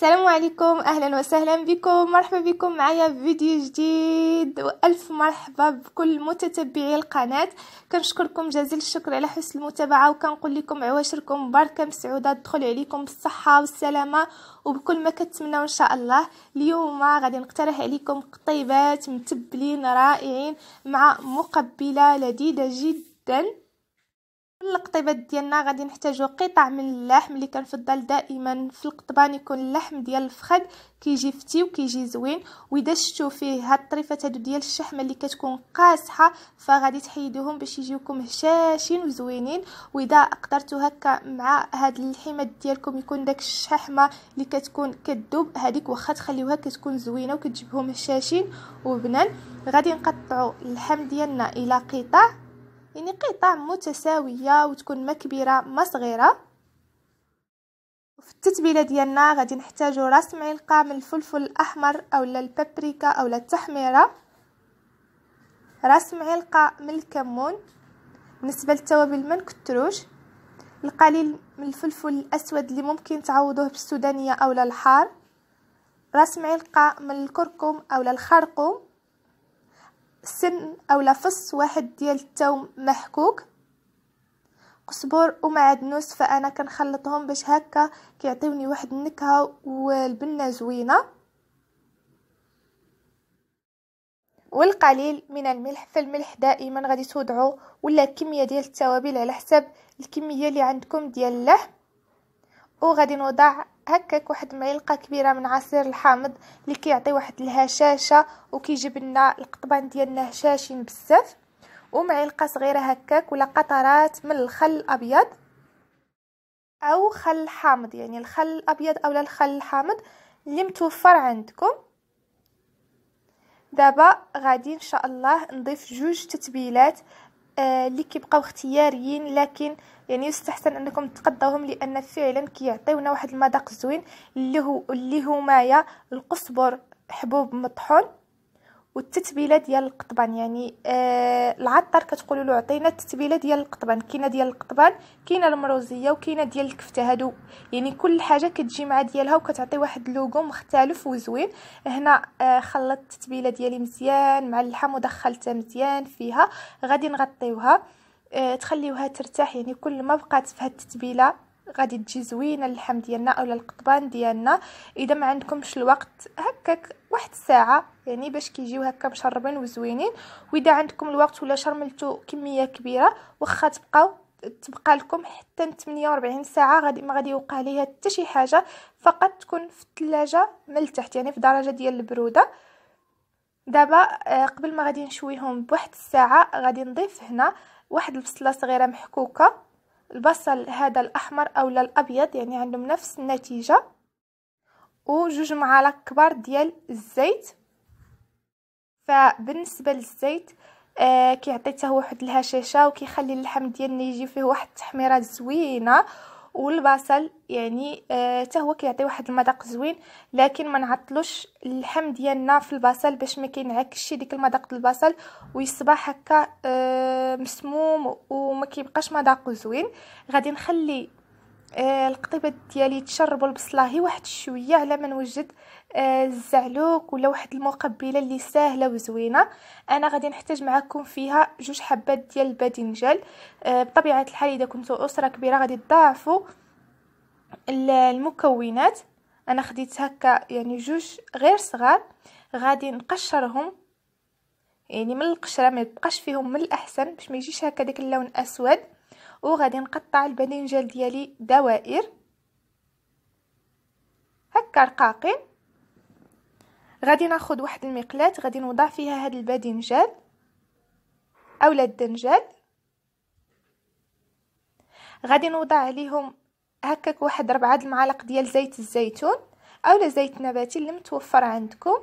السلام عليكم اهلا وسهلا بكم مرحبا بكم معايا في فيديو جديد والف مرحبا بكل متتبعي القناه كنشكركم جزيل الشكر على حسن المتابعه وكنقول لكم عواشركم مباركه مسعوده تدخل عليكم بالصحه والسلامه وبكل ما كتمناو ان شاء الله اليوم غادي نقترح عليكم قطيبات متبلين رائعين مع مقبله لذيذه جدا القطيبات ديالنا غادي نحتاجو قطع من اللحم اللي كنفضل دائما في القطبان يكون اللحم ديال الفخذ كيجي فتي وكيجي زوين واذا شفتو فيه هاد الطريفات هادو ديال الشحمه اللي كتكون قاسحه فغادي تحيدوهم باش يجيوكم هشاشين وزوينين واذا قدرتو هكا مع هاد اللحيمات ديالكم يكون داك الشحمه اللي كتكون كدوب هذيك واخا تخليوها كتكون زوينه وكتجيبهم هشاشين وبنان غادي نقطعو اللحم ديالنا الى قطع يعني قطع متساوية وتكون ما كبيرة ما صغيرة وفي التتبيلة ديالنا غادي نحتاجو راس معلقة من الفلفل الأحمر أولا البابريكا أولا التحميرة راس معلقة من الكمون بالنسبة للتوابل ما نكتروش القليل من الفلفل الأسود اللي ممكن تعوضوه بالسودانية أولا الحار راس معلقة من الكركم أولا الخرقوم سن أو فص واحد ديال التوم محكوك قصبور ومعدنوس فانا كنخلطهم باش هكا كيعطيوني واحد النكهه والبنه زوينه والقليل من الملح فالملح دائما غادي تودعو ولا كميه ديال التوابل على حسب الكميه اللي عندكم ديال اللحم وغادي نوضع هكاك واحد معلقه كبيره من عصير الحامض اللي كيعطي واحد الهشاشه وكيجيب لنا القطبان ديالنا هشاشين بزاف ومعلقه صغيره هكاك ولا قطرات من الخل الابيض او خل حامض يعني الخل الابيض اولا الخل الحامض اللي متوفر عندكم دابا غادي ان شاء الله نضيف جوج تتبيلات آه، اللي كيبقاو اختياريين لكن يعني يستحسن انكم تقضوهم لان فعلا كيعطيونا واحد المذاق زوين اللي هو اللي هو مايا القصبر حبوب مطحون والتتبيله ديال القطبان يعني آه العطار كتقولوا له عطينا التتبيله ديال القطبان كاينه ديال القطبان كاينه المروزيه وكاينه ديال الكفته هادو يعني كل حاجه كتجي مع ديالها وكتعطي واحد لوغو مختلف وزوين هنا آه خلطت التتبيله ديالي مزيان مع اللحم ودخلتها مزيان فيها غادي نغطيوها آه تخليوها ترتاح يعني كل ما بقات في هاد التتبيله غادي تجي زوينه اللحم ديالنا اولا القضبان ديالنا اذا ما عندكمش الوقت هكاك واحد الساعه يعني باش كيجيو هكا مشربين وزوينين واذا عندكم الوقت ولا شرملتو كميه كبيره واخا تبقاو تبقى لكم حتى 48 ساعه غادي ما غادي يوقع ليها حتى شي حاجه فقط تكون في الثلاجه من التحت يعني في درجه ديال البروده دابا آه، قبل ما غادي نشويهم بواحد الساعه غادي نضيف هنا واحد البصله صغيره محكوكه البصل هذا الأحمر أو الأبيض يعني عندهم نفس النتيجة وجوج معالق كبار ديال الزيت فبالنسبة للزيت آه كيعطي حتى هو واحد الهشاشه وكيخلي اللحم ديالنا يجي فيه واحد التحميره زوينه والبصل يعني آه، حتى آه هو كيعطي واحد المذاق زوين لكن ما نعطلوش اللحم ديالنا في البصل باش ما كينعكش ديك المذاق ديال البصل ويصبح هكا آه مسموم وما كيبقاش مذاقو زوين غادي نخلي آه ديالي تشربوا البصلاهي واحد شويه على ما نوجد آه الزعلوك ولا واحد المقبله اللي ساهله وزوينه انا غادي نحتاج معكم فيها جوج حبات ديال الباذنجان آه بطبيعه الحال اذا كنتوا اسره كبيره غادي تضاعفوا المكونات انا خديت هكا يعني جوج غير صغار غادي نقشرهم يعني من القشره ما يبقاش فيهم من الاحسن باش ما يجيش هكا داك اللون اسود وغادي نقطع الباذنجان ديالي دوائر هكا رقاقين غادي ناخذ واحد المقلاة غادي نوضع فيها هاد الباذنجان اولا الدنجال غادي نوضع عليهم هكاك واحد ربعة المعالق ديال زيت الزيتون اولا زيت نباتي اللي متوفر عندكم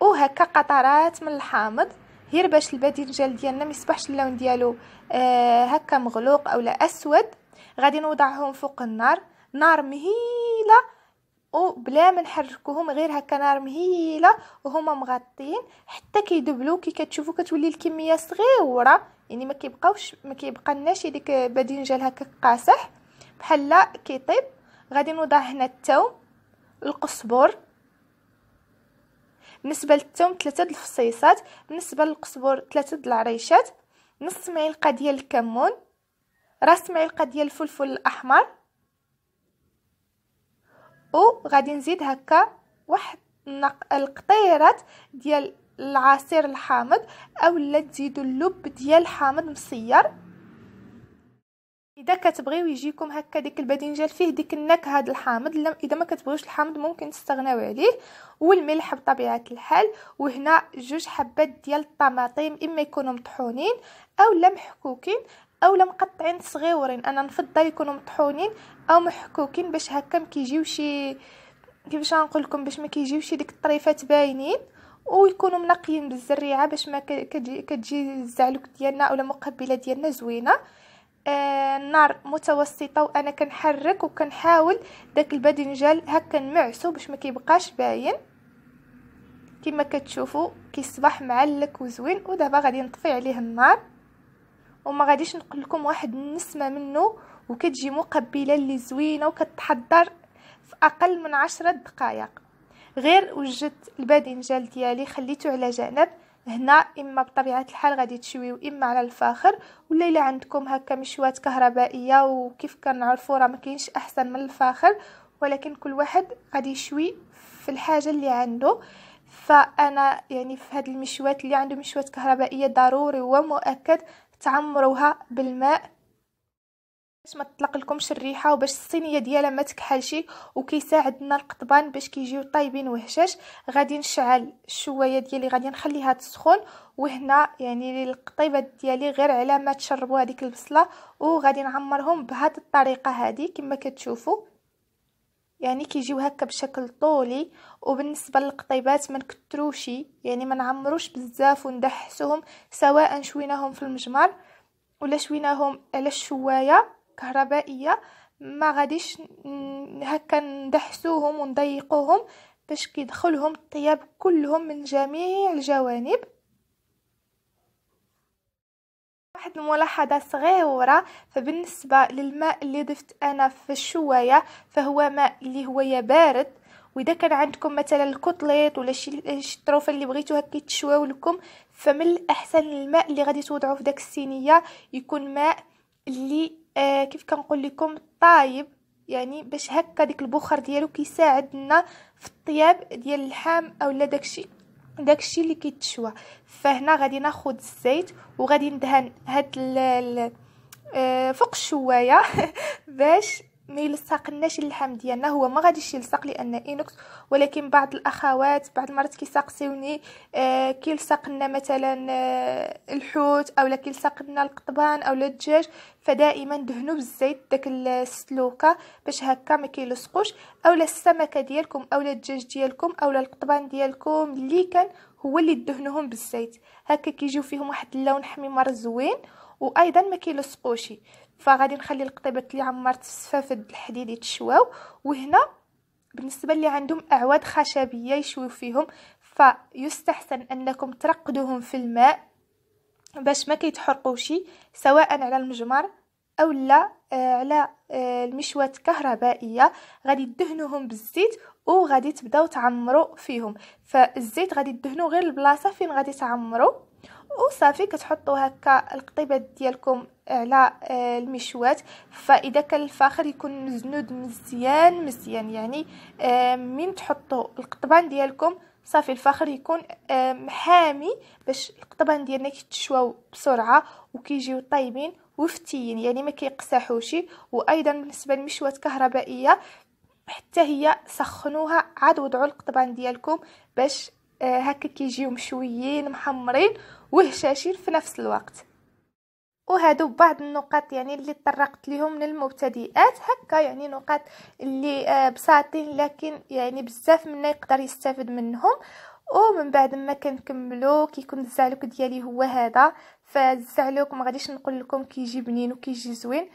وهكا قطرات من الحامض غير باش الباذنجان ديالنا ما يصبحش اللون ديالو آه هكا مغلوق اولا اسود غادي نوضعهم فوق النار نار مهيله وبلا ما نحركوهم غير هكا نار مهيله وهما مغطين حتى كيدبلوا كي كتشوفوا كتولي الكميه صغيره يعني ما كيبقاوش ما كيبقى ديك باذنجان هكا قاصح بحال كيطيب غادي نوضع هنا الثوم القزبر بالنسبه للثوم ثلاثة د الفصيصات بالنسبه للقزبر ثلاثة د العريشات نص معلقه ديال الكمون راس معلقه ديال الفلفل الاحمر أو غادي نزيد هكا واحد القطيرات ديال العصير الحامض اولا تزيدو اللب ديال الحامض مصير اذا كتبغيو يجيكم هكا ديك الباذنجان فيه ديك النكهه د الحامض اذا ما كتبغيوش الحامض ممكن تستغناو عليه والملح بطبيعه الحال وهنا جوج حبات ديال الطماطم اما يكونوا مطحونين اولا محكوكين اولا مقطعين صغيورين انا نفضل يكونوا مطحونين او محكوكين باش هكا ما كيجيوش كيفاش غنقول لكم باش ما كيجيوش ديك الطريفات باينين ويكونوا منقيين بالزريعه باش ما كتجي الزعلوك ديالنا اولا المقبله ديالنا زوينه النار آه، متوسطه وانا كنحرك وكنحاول داك الباذنجان هكا نمعسو باش ما كيبقاش باين كما كتشوفوا كيصبح معلك وزوين ودابا غادي نطفي عليه النار وما غاديش نقول لكم واحد النسمه منه وكتجي مقبله اللي زوينه وكتحضر في اقل من عشرة دقائق غير وجدت الباذنجان ديالي خليته على جنب هنا اما بطبيعه الحال غادي تشويو اما على الفاخر ولا الا عندكم هكا مشوات كهربائيه وكيف كنعرفوا راه ما كاينش احسن من الفاخر ولكن كل واحد غادي يشوي في الحاجه اللي عنده فانا يعني في هذه المشوات اللي عنده مشوات كهربائيه ضروري ومؤكد تعمروها بالماء باش ما تطلقلكمش الريحه وباش الصينيه ديالها ما تكحلش وكيساعدنا القطبان باش كيجيو طايبين وهشاش غادي نشعل الشوايه ديالي غادي نخليها تسخن وهنا يعني القطيبات ديالي غير على ما تشربوا هذيك البصله وغادي نعمرهم بهذه الطريقه هذه كما كتشوفوا يعني كيجيو هكا بشكل طولي وبالنسبه للقطيبات ما نكثروش يعني ما نعمروش بزاف وندحسوهم سواء شويناهم في المجمر ولا شويناهم على الشوايه كهربائية ما غاديش هكا ندحسوهم ونضيقوهم باش كيدخلهم الطياب كلهم من جميع الجوانب واحد الملاحظة صغيرة فبالنسبة للماء اللي ضفت أنا في الشواية فهو ماء اللي هو يا بارد وإذا كان عندكم مثلا الكتليط ولا شي الطروفة اللي بغيتو كيتشواو تشواو لكم فمن الأحسن الماء اللي غادي توضعوه في داك السينيه يكون ماء اللي آه كيف كنقول لكم طايب يعني باش هكا ديك البخار ديالو كيساعدنا في الطياب ديال اللحم اولا داكشي داكشي اللي كيتشوى فهنا غادي ناخذ الزيت وغادي ندهن هاد آه، فوق الشوايه باش ما يلصقناش اللحم ديالنا هو ما غاديش يلصق لان اينوكس ولكن بعض الاخوات بعض المرات كيسقسيوني آه كيلصق لنا مثلا آه الحوت اولا كيلصق لنا القطبان اولا الدجاج فدائما دهنوا بالزيت داك السلوكه باش هكا ما كيلصقوش اولا السمكه ديالكم اولا الدجاج ديالكم اولا القطبان ديالكم اللي كان هو اللي دهنوهم بالزيت هكا كيجيو فيهم واحد اللون حميمر زوين وايضا ما كيلصقوش فغادي نخلي القطيبات اللي عمرت السفافه الحديد يتشواو وهنا بالنسبه اللي عندهم اعواد خشبيه يشويو فيهم فيستحسن انكم ترقدوهم في الماء باش ما كيتحرقوش سواء على المجمر او لا آه، على آه، المشوات كهربائيه غادي تدهنوهم بالزيت وغادي تبداو تعمروا فيهم فالزيت غادي تدهنوا غير البلاصه فين غادي تعمروا وصافي كتحطوا هكا القطيبات ديالكم على آه، المشوات فاذا كان الفاخر يكون مزنود مزيان مزيان يعني آه، من تحطوا القطبان ديالكم صافي الفاخر يكون محامي آه، باش القطبان ديالنا كيتشواو بسرعه وكيجيو طايبين وفتيين يعني ما كيقساحوش وايضا بالنسبه للمشوات الكهربائيه حتى هي سخنوها عاد وضعوا القطبان ديالكم باش آه، هكا كيجيو مشويين محمرين وهشاشين في نفس الوقت وهادو بعض النقاط يعني اللي طرقت لهم للمبتدئات هكا يعني نقاط اللي آه، بساطين لكن يعني بزاف منا يقدر يستافد منهم ومن بعد ما كنكملو كيكون الزعلوك ديالي هو هذا فالزعلوك ما غاديش نقول لكم كيجي بنين وكيجي زوين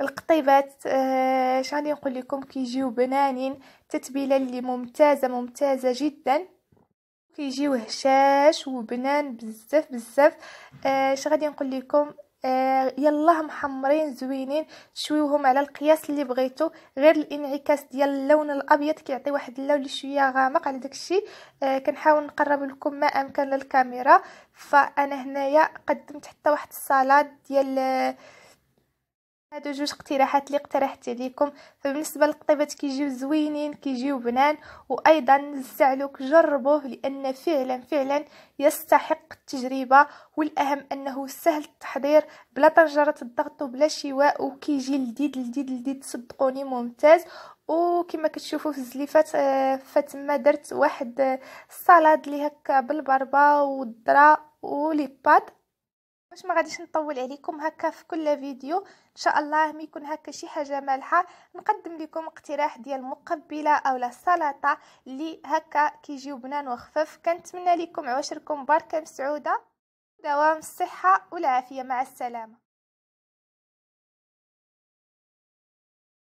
القطيبات اش آه، غادي نقول لكم كيجيو بنانين تتبيله اللي ممتازه ممتازه جدا كيجيو هشاش وبنان بزاف بزاف آه، اش آه غادي نقول لكم آه يلا محمرين زوينين شويوهم على القياس اللي بغيتو غير الانعكاس ديال اللون الابيض كيعطي واحد اللون اللي شويه غامق على داكشي آه كنحاول نقرب لكم ما امكن للكاميرا فانا هنايا قدمت حتى واحد الصالاد ديال آه هادو جوج اقتراحات اللي اقترحت عليكم فبالنسبه للقطيبات كيجيو زوينين كيجيو بنان وايضا نستعلوك جربوه لان فعلا فعلا يستحق التجربه والاهم انه سهل التحضير بلا طنجره الضغط وبلا شواء وكيجي لذيذ لذيذ لذيذ صدقوني ممتاز وكما كتشوفوا في الزليفات آه، فتما درت واحد آه، السلطه اللي هكا بالبربه والذره ولي باش ما غاديش نطول عليكم هكا في كل فيديو ان شاء الله ما يكون هكا شي حاجه مالحه نقدم لكم اقتراح ديال مقبله اولا سلطه اللي هكا كيجيو بنان وخفاف كنتمنى لكم عواشركم باركه مسعوده دوام الصحه والعافيه مع السلامه